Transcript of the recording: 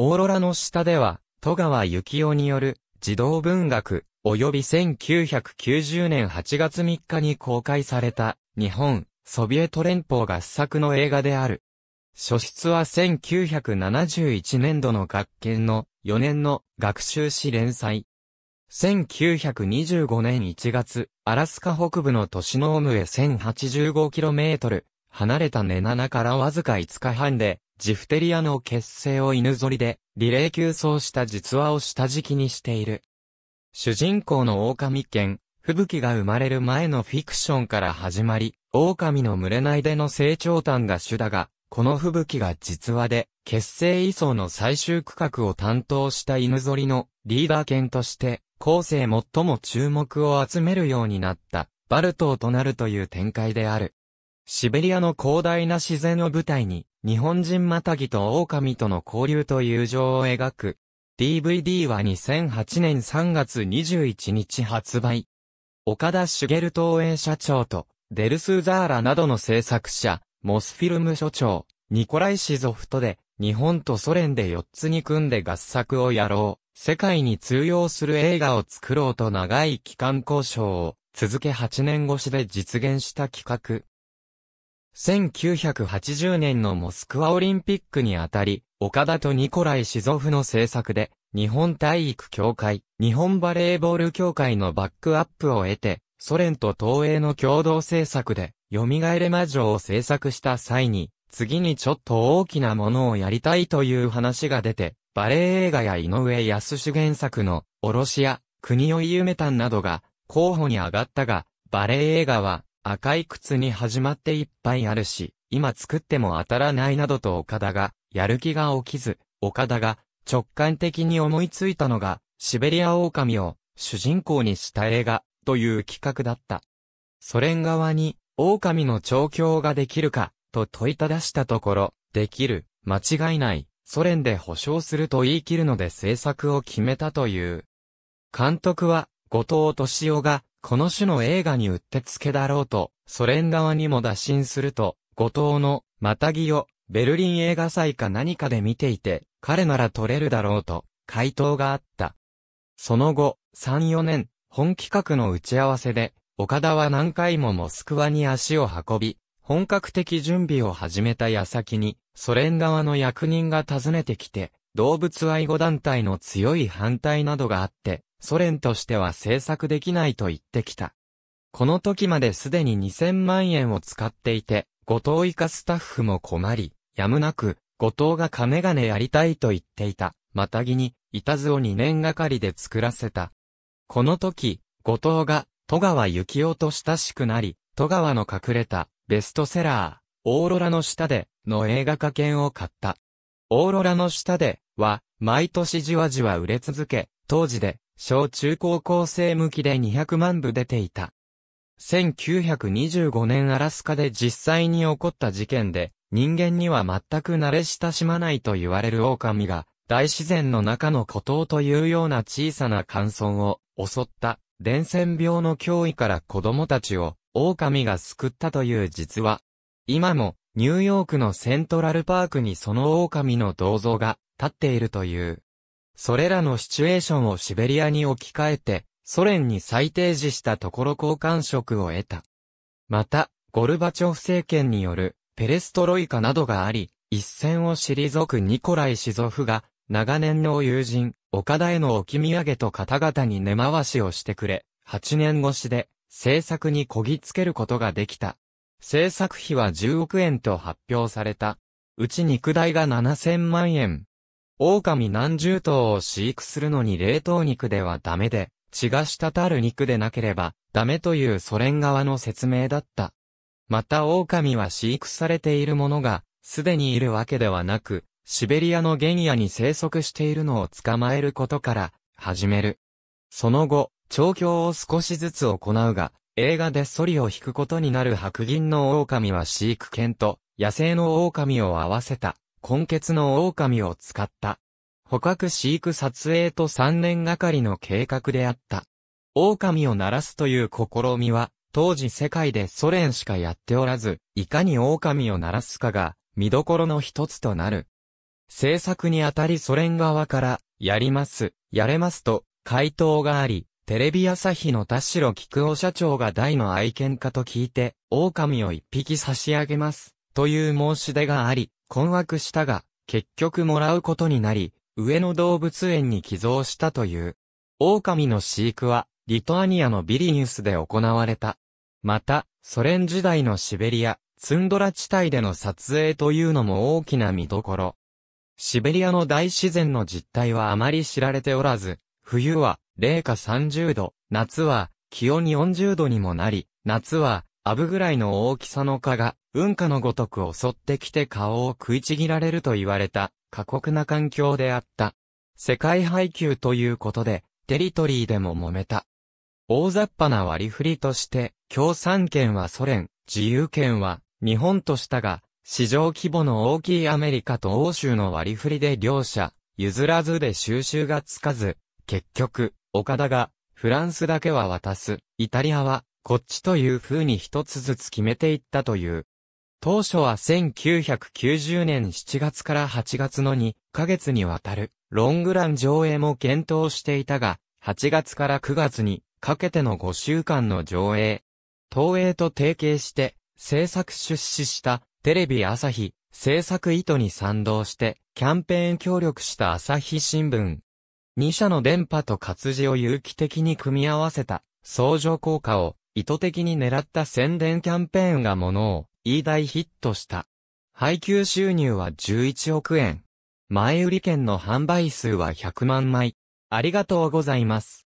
オーロラの下では、戸川幸雄による児童文学、及び1990年8月3日に公開された、日本、ソビエト連邦合作の映画である。初出は1971年度の学研の4年の学習誌連載。1925年1月、アラスカ北部の都市ノームへ 1085km 離れたネナナからわずか5日半で、ジフテリアの結成を犬ぞりで、リレー急走した実話を下敷きにしている。主人公の狼犬、吹雪が生まれる前のフィクションから始まり、狼の群れ内での成長端が主だが、この吹雪が実話で、結成位相の最終区画を担当した犬ぞりのリーダー犬として、後世最も注目を集めるようになった、バルトーとなるという展開である。シベリアの広大な自然を舞台に、日本人マタギと狼との交流と友情を描く。DVD は2008年3月21日発売。岡田茂東映社長と、デルス・ザーラなどの制作者、モスフィルム所長、ニコライ・シゾフトで、日本とソ連で4つに組んで合作をやろう、世界に通用する映画を作ろうと長い期間交渉を続け8年越しで実現した企画。1980年のモスクワオリンピックにあたり、岡田とニコライ・シゾフの制作で、日本体育協会、日本バレーボール協会のバックアップを得て、ソ連と東映の共同制作で、蘇れ魔女を制作した際に、次にちょっと大きなものをやりたいという話が出て、バレエ映画や井上康主原作の、おろしや、国を夢たんなどが、候補に上がったが、バレエ映画は、赤い靴に始まっていっぱいあるし、今作っても当たらないなどと岡田が、やる気が起きず、岡田が直感的に思いついたのが、シベリア狼を主人公にした映画という企画だった。ソ連側に狼の調教ができるかと問いただしたところ、できる、間違いない、ソ連で保証すると言い切るので制作を決めたという。監督は後藤敏夫がこの種の映画にうってつけだろうと、ソ連側にも打診すると、後藤の、またぎを、ベルリン映画祭か何かで見ていて、彼なら撮れるだろうと、回答があった。その後、3、4年、本企画の打ち合わせで、岡田は何回もモスクワに足を運び、本格的準備を始めた矢先に、ソ連側の役人が訪ねてきて、動物愛護団体の強い反対などがあって、ソ連としては制作できないと言ってきた。この時まですでに2000万円を使っていて、後藤以下スタッフも困り、やむなく、後藤が金金やりたいと言っていた、またぎに、板図を2年がかりで作らせた。この時、後藤が、戸川幸雄と親しくなり、戸川の隠れた、ベストセラー、オーロラの下で、の映画化券を買った。オーロラの下で、は、毎年じわじわ売れ続け、当時で、小中高校生向きで200万部出ていた。1925年アラスカで実際に起こった事件で、人間には全く慣れ親しまないと言われる狼が、大自然の中の孤島というような小さな乾村を襲った伝染病の脅威から子供たちを狼が救ったという実話。今もニューヨークのセントラルパークにその狼の銅像が立っているという。それらのシチュエーションをシベリアに置き換えて、ソ連に再提示したところ交換職を得た。また、ゴルバチョフ政権によるペレストロイカなどがあり、一線を退くニコライ・シゾフが、長年の友人、岡田への置き土産と方々に根回しをしてくれ、8年越しで、制作にこぎつけることができた。制作費は10億円と発表された。うち肉代が7000万円、狼何十頭を飼育するのに冷凍肉ではダメで、血が滴る肉でなければダメというソ連側の説明だった。また狼は飼育されているものが、すでにいるわけではなく、シベリアの原野に生息しているのを捕まえることから、始める。その後、調教を少しずつ行うが、映画でソリを引くことになる白銀の狼は飼育犬と野生の狼を合わせた根血の狼を使った。捕獲飼育撮影と3年がかりの計画であった。狼を鳴らすという試みは、当時世界でソ連しかやっておらず、いかに狼を鳴らすかが、見どころの一つとなる。制作にあたりソ連側から、やります、やれますと、回答があり、テレビ朝日の田代菊夫社長が大の愛犬家と聞いて、狼を一匹差し上げます、という申し出があり、困惑したが、結局もらうことになり、上野動物園に寄贈したという。狼の飼育は、リトアニアのビリニュスで行われた。また、ソ連時代のシベリア、ツンドラ地帯での撮影というのも大きな見どころ。シベリアの大自然の実態はあまり知られておらず、冬は零下30度、夏は気温40度にもなり、夏はアブぐらいの大きさの蚊が文化のごとく襲ってきて顔を食いちぎられると言われた過酷な環境であった。世界配給ということで、テリトリーでも揉めた。大雑把な割り振りとして、共産権はソ連、自由権は日本としたが、市場規模の大きいアメリカと欧州の割り振りで両者、譲らずで収集がつかず、結局、岡田が、フランスだけは渡す、イタリアは、こっちという風に一つずつ決めていったという。当初は1990年7月から8月の2ヶ月にわたるロングラン上映も検討していたが、8月から9月にかけての5週間の上映。東映と提携して制作出資したテレビ朝日制作意図に賛同してキャンペーン協力した朝日新聞。2社の電波と活字を有機的に組み合わせた相乗効果を意図的に狙った宣伝キャンペーンがものを E 大ヒットした。配給収入は11億円。前売り券の販売数は100万枚。ありがとうございます。